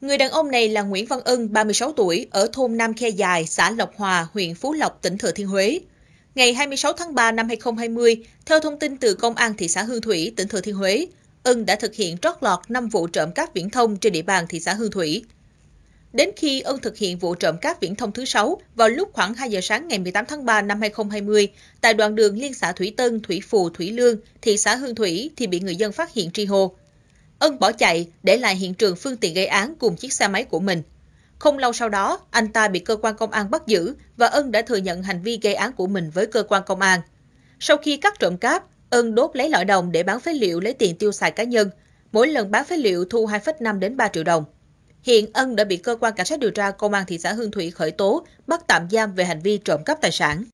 Người đàn ông này là Nguyễn Văn Ân, 36 tuổi, ở thôn Nam Khe Dài, xã Lộc Hòa, huyện Phú Lộc, tỉnh Thừa Thiên Huế. Ngày 26 tháng 3 năm 2020, theo thông tin từ Công an thị xã Hương Thủy, tỉnh Thừa Thiên Huế, Ân đã thực hiện trót lọt 5 vụ trộm cắp viễn thông trên địa bàn thị xã Hương Thủy. Đến khi Ân thực hiện vụ trộm cáp viễn thông thứ 6 vào lúc khoảng 2 giờ sáng ngày 18 tháng 3 năm 2020, tại đoạn đường liên xã Thủy Tân, Thủy Phù, Thủy Lương, thị xã Hương Thủy thì bị người dân phát hiện tri hô. Ân bỏ chạy, để lại hiện trường phương tiện gây án cùng chiếc xe máy của mình. Không lâu sau đó, anh ta bị cơ quan công an bắt giữ và Ân đã thừa nhận hành vi gây án của mình với cơ quan công an. Sau khi cắt trộm cáp, Ân đốt lấy lõi đồng để bán phế liệu lấy tiền tiêu xài cá nhân. Mỗi lần bán phế liệu thu 2,5 đến 3 triệu đồng. Hiện Ân đã bị cơ quan cảnh sát điều tra công an thị xã Hương Thủy khởi tố, bắt tạm giam về hành vi trộm cắp tài sản.